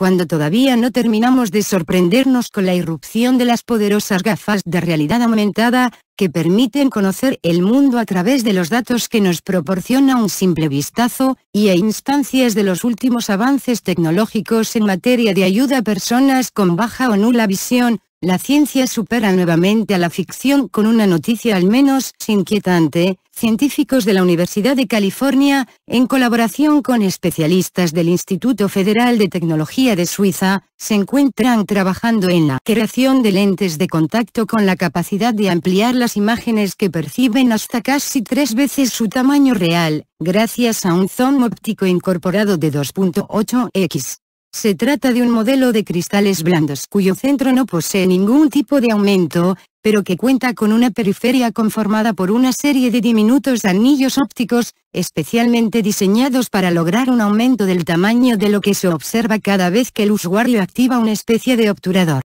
cuando todavía no terminamos de sorprendernos con la irrupción de las poderosas gafas de realidad aumentada, que permiten conocer el mundo a través de los datos que nos proporciona un simple vistazo, y a instancias de los últimos avances tecnológicos en materia de ayuda a personas con baja o nula visión, la ciencia supera nuevamente a la ficción con una noticia al menos inquietante, científicos de la Universidad de California, en colaboración con especialistas del Instituto Federal de Tecnología de Suiza, se encuentran trabajando en la creación de lentes de contacto con la capacidad de ampliar las imágenes que perciben hasta casi tres veces su tamaño real, gracias a un zoom óptico incorporado de 2.8x. Se trata de un modelo de cristales blandos cuyo centro no posee ningún tipo de aumento, pero que cuenta con una periferia conformada por una serie de diminutos anillos ópticos, especialmente diseñados para lograr un aumento del tamaño de lo que se observa cada vez que el usuario activa una especie de obturador.